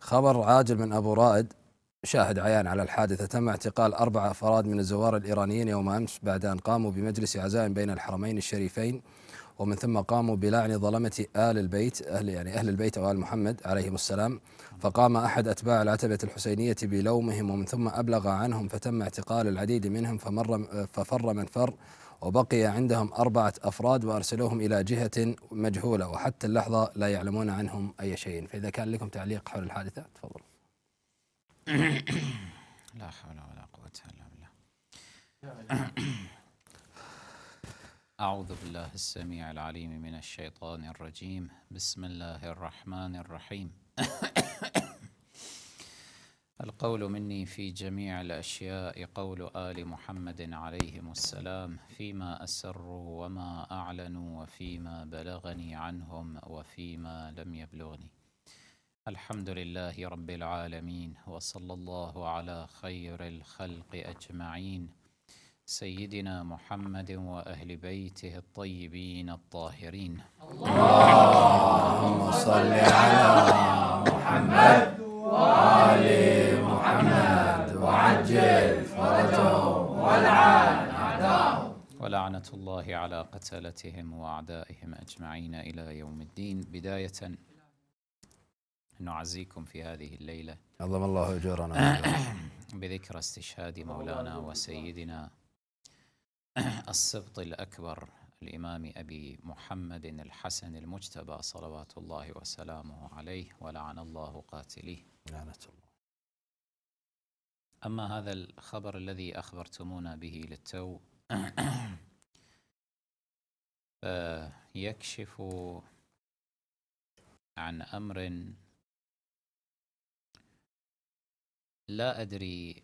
خبر عاجل من أبو رائد شاهد عيان على الحادثة تم اعتقال أربع أفراد من الزوار الإيرانيين يوم أمس بعد أن قاموا بمجلس عزاء بين الحرمين الشريفين ومن ثم قاموا بلعن ظلمة آل البيت أهل يعني أهل البيت وآل محمد عليهم السلام فقام أحد أتباع العتبة الحسينية بلومهم ومن ثم أبلغ عنهم فتم اعتقال العديد منهم فمر ففر من فر وبقي عندهم أربعة أفراد وأرسلوهم إلى جهة مجهولة وحتى اللحظة لا يعلمون عنهم أي شيء فإذا كان لكم تعليق حول الحادثة تفضل لا حول ولا قوة إلا بالله أعوذ بالله السميع العليم من الشيطان الرجيم بسم الله الرحمن الرحيم القول مني في جميع الأشياء قول آل محمد عليهم السلام فيما أسروا وما أعلنوا وفيما بلغني عنهم وفيما لم يبلغني الحمد لله رب العالمين وصلى الله على خير الخلق أجمعين سيدنا محمد وأهل بيته الطيبين الطاهرين اللهم صل على على قتلتهم وأعدائهم أجمعين إلى يوم الدين بداية نعزيكم في هذه الليلة اللهم الله أجرنا بذكرى استشهاد مولانا وسيدنا السبط الأكبر الإمام أبي محمد الحسن المجتبى صلوات الله وسلامه عليه ولعن الله قاتليه لعنة الله أما هذا الخبر الذي أخبرتمونا به للتو آه، يكشف عن أمر لا أدري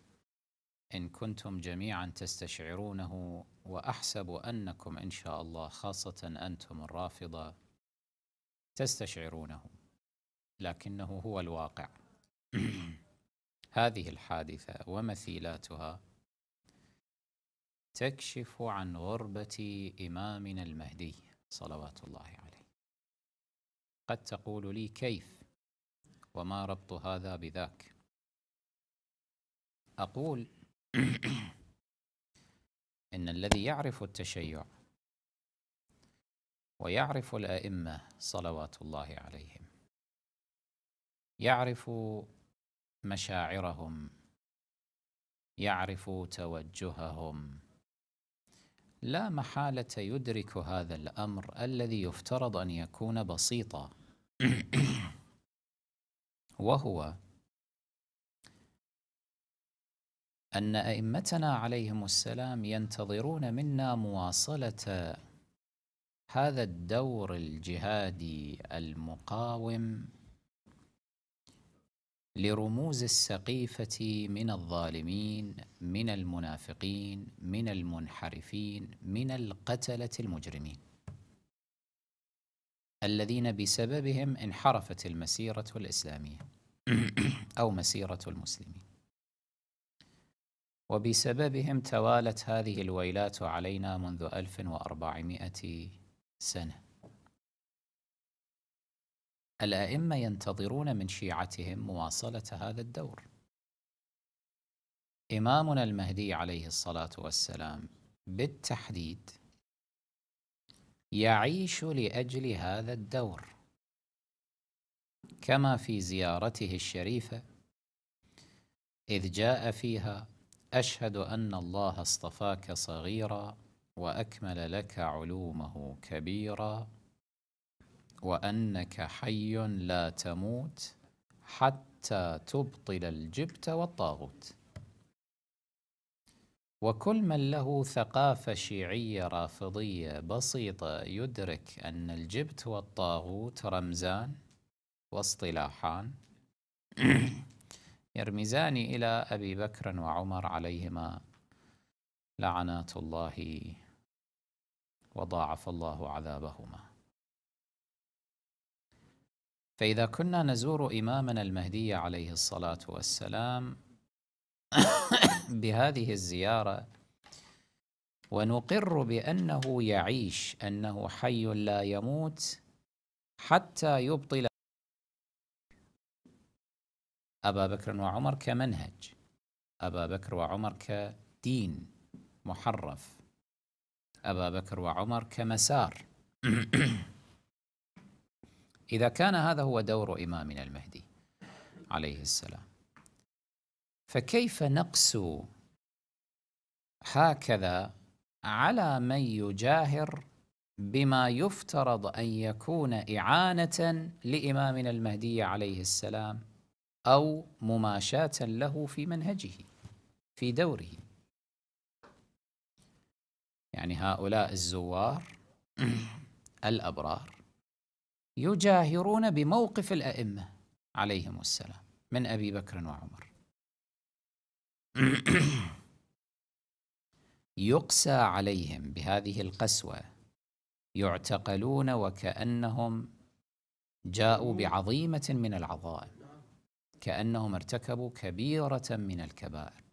إن كنتم جميعا تستشعرونه وأحسب أنكم إن شاء الله خاصة أنتم الرافضة تستشعرونه لكنه هو الواقع هذه الحادثة ومثيلاتها تكشف عن غربة إمامنا المهدي صلوات الله عليه قد تقول لي كيف وما ربط هذا بذاك أقول إن الذي يعرف التشيع ويعرف الأئمة صلوات الله عليهم يعرف مشاعرهم يعرف توجههم لا محالة يدرك هذا الأمر الذي يفترض أن يكون بسيطا وهو أن أئمتنا عليهم السلام ينتظرون منا مواصلة هذا الدور الجهادي المقاوم لرموز السقيفة من الظالمين من المنافقين من المنحرفين من القتلة المجرمين الذين بسببهم انحرفت المسيرة الإسلامية أو مسيرة المسلمين وبسببهم توالت هذه الويلات علينا منذ 1400 سنة الائمه ينتظرون من شيعتهم مواصله هذا الدور امامنا المهدي عليه الصلاه والسلام بالتحديد يعيش لاجل هذا الدور كما في زيارته الشريفه اذ جاء فيها اشهد ان الله اصطفاك صغيرا واكمل لك علومه كبيرا وأنك حي لا تموت حتى تبطل الجبت والطاغوت وكل من له ثقافة شيعية رافضية بسيطة يدرك أن الجبت والطاغوت رمزان واصطلاحان يرمزان إلى أبي بكر وعمر عليهما لعنات الله وضاعف الله عذابهما فإذا كنا نزور إمامنا المهدي عليه الصلاة والسلام بهذه الزيارة ونقر بأنه يعيش أنه حي لا يموت حتى يبطل أبا بكر وعمر كمنهج أبا بكر وعمر كدين محرف أبا بكر وعمر كمسار إذا كان هذا هو دور إمامنا المهدي عليه السلام فكيف نقسو هكذا على من يجاهر بما يفترض أن يكون إعانة لإمامنا المهدي عليه السلام أو مماشاة له في منهجه في دوره يعني هؤلاء الزوار الأبرار يجاهرون بموقف الأئمة عليهم السلام من أبي بكر وعمر يقسى عليهم بهذه القسوة يعتقلون وكأنهم جاءوا بعظيمة من العظائم كأنهم ارتكبوا كبيرة من الكبائر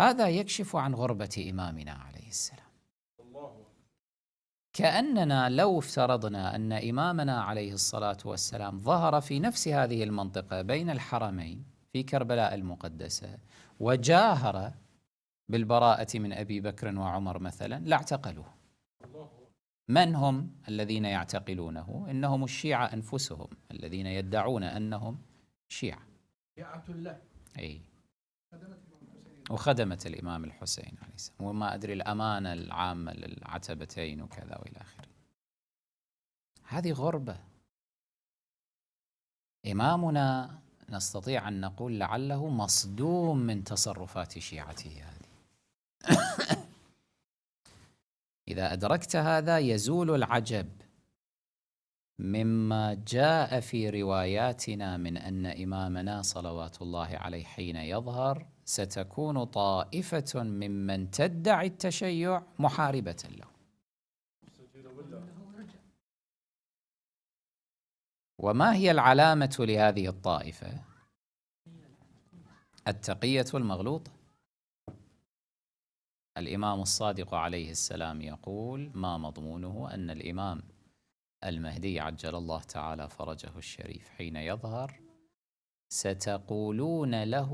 هذا يكشف عن غربة إمامنا عليه السلام كأننا لو افترضنا أن إمامنا عليه الصلاة والسلام ظهر في نفس هذه المنطقة بين الحرمين في كربلاء المقدسة وجاهر بالبراءة من أبي بكر وعمر مثلا لاعتقلوه من هم الذين يعتقلونه؟ إنهم الشيعة أنفسهم الذين يدعون أنهم شيعة شيعة الله أي وخدمت الإمام الحسين عليه السلام وما أدري الأمانة العامة للعتبتين وكذا وإلى آخره هذه غربة إمامنا نستطيع أن نقول لعله مصدوم من تصرفات شيعته هذه إذا أدركت هذا يزول العجب مما جاء في رواياتنا من أن إمامنا صلوات الله عليه حين يظهر ستكون طائفة ممن تدعي التشيع محاربة له وما هي العلامة لهذه الطائفة؟ التقية المغلوطة الإمام الصادق عليه السلام يقول ما مضمونه أن الإمام المهدي عجل الله تعالى فرجه الشريف حين يظهر ستقولون له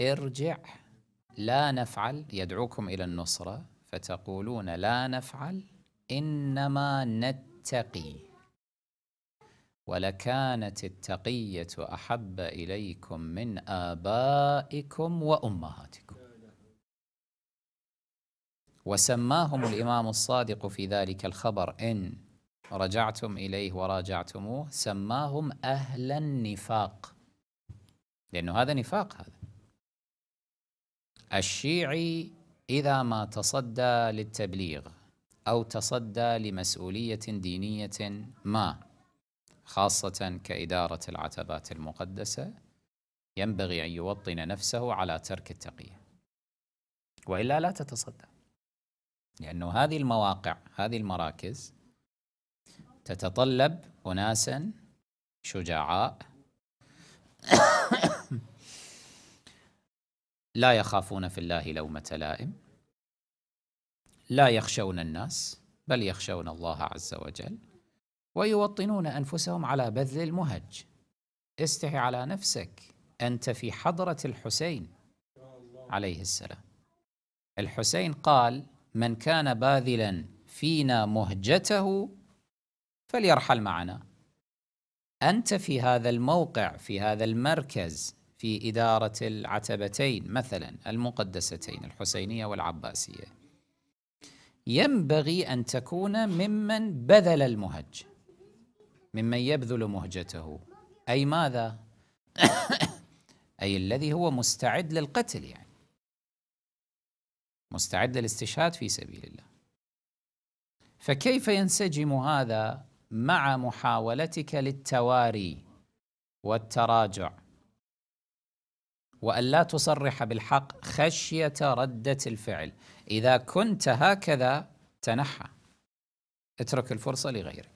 ارجع لا نفعل يدعوكم إلى النصرة فتقولون لا نفعل إنما نتقي ولكانت التقية أحب إليكم من آبائكم وأمهاتكم وسماهم الإمام الصادق في ذلك الخبر إن رجعتم إليه وراجعتموه سماهم أهل النفاق لأنه هذا نفاق هذا الشيعي إذا ما تصدى للتبليغ أو تصدى لمسؤولية دينية ما خاصة كإدارة العتبات المقدسة ينبغي أن يوطن نفسه على ترك التقية وإلا لا تتصدى لأنه هذه المواقع هذه المراكز تتطلب أناسا شجعاء لا يخافون في الله لومة لائم لا يخشون الناس بل يخشون الله عز وجل ويوطنون أنفسهم على بذل المهج استحي على نفسك أنت في حضرة الحسين عليه السلام الحسين قال من كان باذلا فينا مهجته فليرحل معنا أنت في هذا الموقع في هذا المركز في إدارة العتبتين مثلا المقدستين الحسينية والعباسية ينبغي أن تكون ممن بذل المهج ممن يبذل مهجته أي ماذا؟ أي الذي هو مستعد للقتل يعني مستعد للاستشهاد في سبيل الله فكيف ينسجم هذا مع محاولتك للتواري والتراجع وأن لا تصرح بالحق خشية ردة الفعل إذا كنت هكذا تنحى اترك الفرصة لغيرك